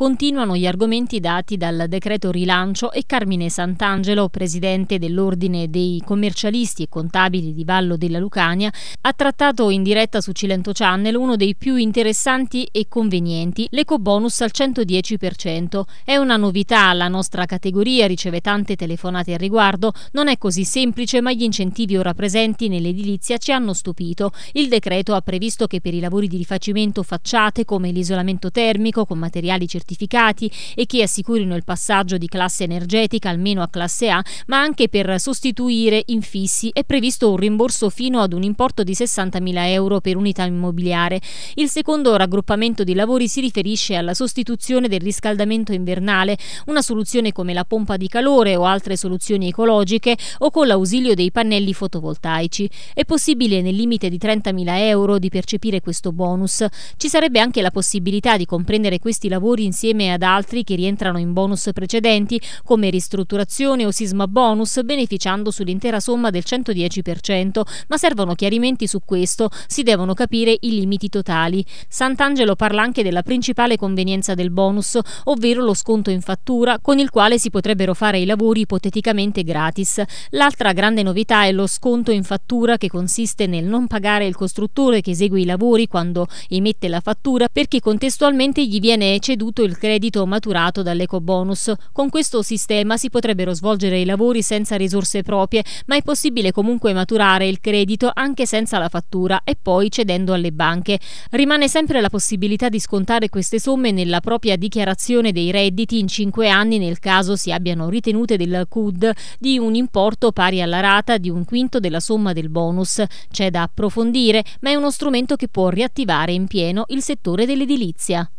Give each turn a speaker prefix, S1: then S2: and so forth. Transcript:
S1: Continuano gli argomenti dati dal decreto rilancio e Carmine Sant'Angelo, presidente dell'Ordine dei commercialisti e contabili di Vallo della Lucania, ha trattato in diretta su Cilento Channel uno dei più interessanti e convenienti, l'ecobonus al 110%. È una novità, la nostra categoria riceve tante telefonate al riguardo, non è così semplice ma gli incentivi ora presenti nell'edilizia ci hanno stupito. Il decreto ha previsto che per i lavori di rifacimento facciate come l'isolamento termico con materiali certificati certificati e che assicurino il passaggio di classe energetica almeno a classe A, ma anche per sostituire infissi è previsto un rimborso fino ad un importo di 60.000 euro per unità immobiliare. Il secondo raggruppamento di lavori si riferisce alla sostituzione del riscaldamento invernale, una soluzione come la pompa di calore o altre soluzioni ecologiche o con l'ausilio dei pannelli fotovoltaici. È possibile nel limite di 30.000 euro di percepire questo bonus. Ci sarebbe anche la possibilità di comprendere questi lavori in insieme ad altri che rientrano in bonus precedenti come ristrutturazione o sisma bonus beneficiando sull'intera somma del 110%, ma servono chiarimenti su questo, si devono capire i limiti totali. Sant'Angelo parla anche della principale convenienza del bonus, ovvero lo sconto in fattura con il quale si potrebbero fare i lavori ipoteticamente gratis. L'altra grande novità è lo sconto in fattura che consiste nel non pagare il costruttore che esegue i lavori quando emette la fattura perché contestualmente gli viene ceduto tutto il credito maturato dall'ecobonus. Con questo sistema si potrebbero svolgere i lavori senza risorse proprie, ma è possibile comunque maturare il credito anche senza la fattura e poi cedendo alle banche. Rimane sempre la possibilità di scontare queste somme nella propria dichiarazione dei redditi in 5 anni nel caso si abbiano ritenute del CUD di un importo pari alla rata di un quinto della somma del bonus. C'è da approfondire, ma è uno strumento che può riattivare in pieno il settore dell'edilizia.